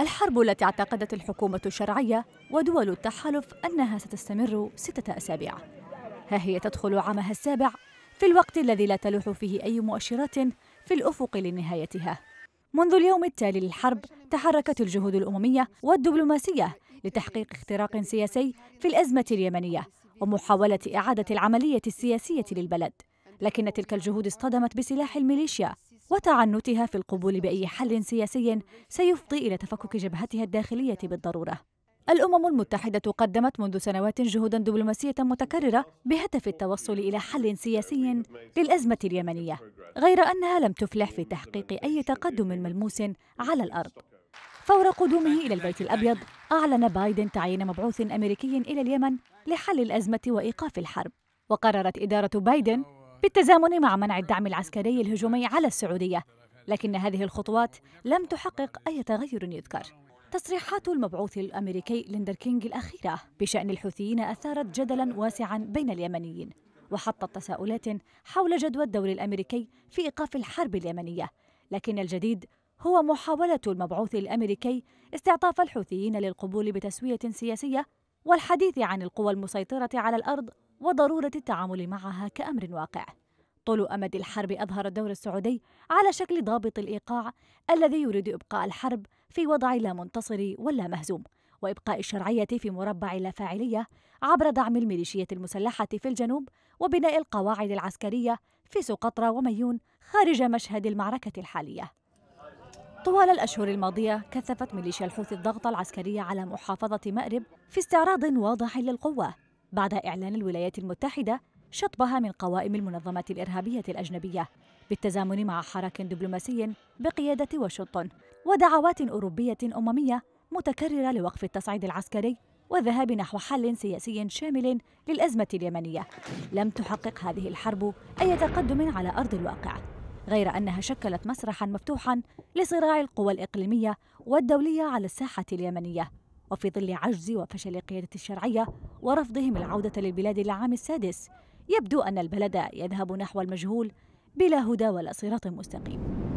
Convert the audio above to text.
الحرب التي اعتقدت الحكومة الشرعية ودول التحالف أنها ستستمر ستة أسابيع ها هي تدخل عامها السابع في الوقت الذي لا تلوح فيه أي مؤشرات في الأفق لنهايتها منذ اليوم التالي للحرب تحركت الجهود الأممية والدبلوماسية لتحقيق اختراق سياسي في الأزمة اليمنية ومحاولة إعادة العملية السياسية للبلد لكن تلك الجهود اصطدمت بسلاح الميليشيا وتعنتها في القبول بأي حل سياسي سيفضي إلى تفكك جبهتها الداخلية بالضرورة الأمم المتحدة قدمت منذ سنوات جهودا دبلوماسية متكررة بهدف التوصل إلى حل سياسي للأزمة اليمنية غير أنها لم تفلح في تحقيق أي تقدم ملموس على الأرض فور قدومه إلى البيت الأبيض أعلن بايدن تعيين مبعوث أمريكي إلى اليمن لحل الأزمة وإيقاف الحرب وقررت إدارة بايدن بالتزامن مع منع الدعم العسكري الهجومي على السعودية لكن هذه الخطوات لم تحقق أي تغير يذكر تصريحات المبعوث الأمريكي ليندر كينج الأخيرة بشأن الحوثيين أثارت جدلا واسعا بين اليمنيين وحطت تساؤلات حول جدوى الدور الأمريكي في إيقاف الحرب اليمنية لكن الجديد هو محاولة المبعوث الأمريكي استعطاف الحوثيين للقبول بتسوية سياسية والحديث عن القوى المسيطرة على الأرض وضرورة التعامل معها كأمر واقع طول أمد الحرب أظهر الدور السعودي على شكل ضابط الإيقاع الذي يريد إبقاء الحرب في وضع لا منتصر ولا مهزوم وإبقاء الشرعية في مربع لا فاعلية عبر دعم الميليشية المسلحة في الجنوب وبناء القواعد العسكرية في سقطرى وميون خارج مشهد المعركة الحالية طوال الأشهر الماضية كثفت ميليشيا الحوثي الضغط العسكري على محافظة مأرب في استعراض واضح للقوة بعد إعلان الولايات المتحدة شطبها من قوائم المنظمات الإرهابية الأجنبية بالتزامن مع حراك دبلوماسي بقيادة واشنطن ودعوات أوروبية أممية متكررة لوقف التصعيد العسكري والذهاب نحو حل سياسي شامل للأزمة اليمنية لم تحقق هذه الحرب أي تقدم على أرض الواقع غير أنها شكلت مسرحا مفتوحا لصراع القوى الإقليمية والدولية على الساحة اليمنية وفي ظل عجز وفشل قيادة الشرعية ورفضهم العودة للبلاد العام السادس يبدو أن البلد يذهب نحو المجهول بلا هدى ولا صراط مستقيم